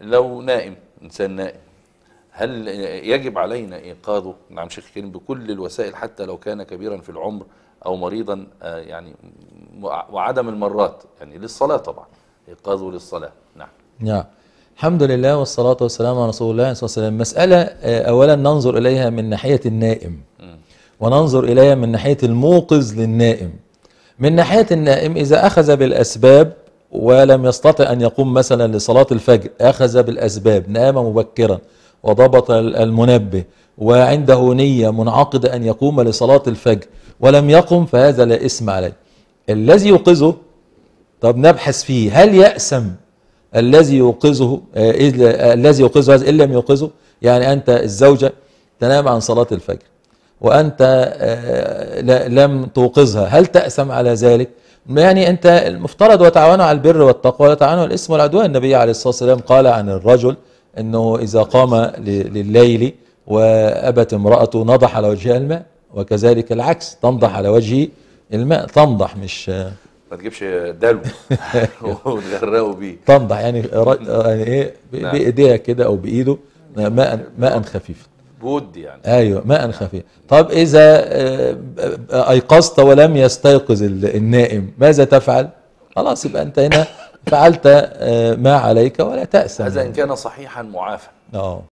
لو نائم إنسان نائم هل يجب علينا إيقاظه نعم شيخ الكريم بكل الوسائل حتى لو كان كبيرا في العمر أو مريضا آه، يعني وعدم المرات يعني للصلاة طبعا إيقاظه للصلاة نعم نعم الحمد لله والصلاة والسلام على رسول الله صلى الله عليه وسلم مسألة آه، أولا ننظر إليها من ناحية النائم وننظر إليها من ناحية الموقظ للنائم من ناحية النائم إذا أخذ بالأسباب ولم يستطع أن يقوم مثلا لصلاة الفجر أخذ بالأسباب نام مبكرا وضبط المنبه وعنده نية منعقدة أن يقوم لصلاة الفجر ولم يقم فهذا لا إثم عليه الذي يوقظه طب نبحث فيه هل يأسم الذي يوقظه آه، الذي يوقظه هذا إن لم يوقظه يعني أنت الزوجة تنام عن صلاة الفجر وأنت آه، لم توقظها هل تأسم على ذلك يعني انت المفترض وتعاونوا على البر والتقوى وتعاونوا على الاثم والعدوان النبي عليه الصلاه والسلام قال عن الرجل انه اذا قام لليل وابت امراته نضح على وجهها الماء وكذلك العكس تنضح على وجهي الماء تنضح مش ما تجيبش دلو وتغرقه بيه تنضح يعني, يعني ايه نعم. بايديها كده او بايده ماء ماء خفيف بود يعني ايوه ماء يعني. خفيف طب اذا آه، آه، ايقظت ولم يستيقظ النائم ماذا تفعل خلاص يبقى انت هنا فعلت آه، ما عليك ولا تاسى هذا ان كان صحيحا معافى اه